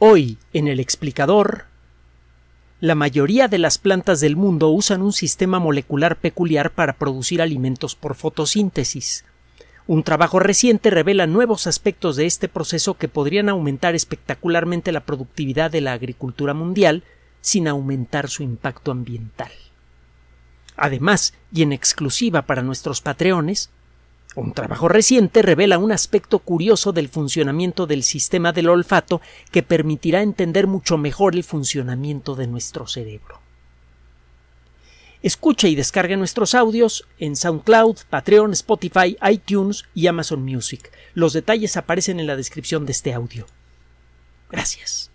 Hoy, en el explicador, la mayoría de las plantas del mundo usan un sistema molecular peculiar para producir alimentos por fotosíntesis. Un trabajo reciente revela nuevos aspectos de este proceso que podrían aumentar espectacularmente la productividad de la agricultura mundial sin aumentar su impacto ambiental. Además, y en exclusiva para nuestros patreones, un trabajo reciente revela un aspecto curioso del funcionamiento del sistema del olfato que permitirá entender mucho mejor el funcionamiento de nuestro cerebro. Escucha y descargue nuestros audios en SoundCloud, Patreon, Spotify, iTunes y Amazon Music. Los detalles aparecen en la descripción de este audio. Gracias.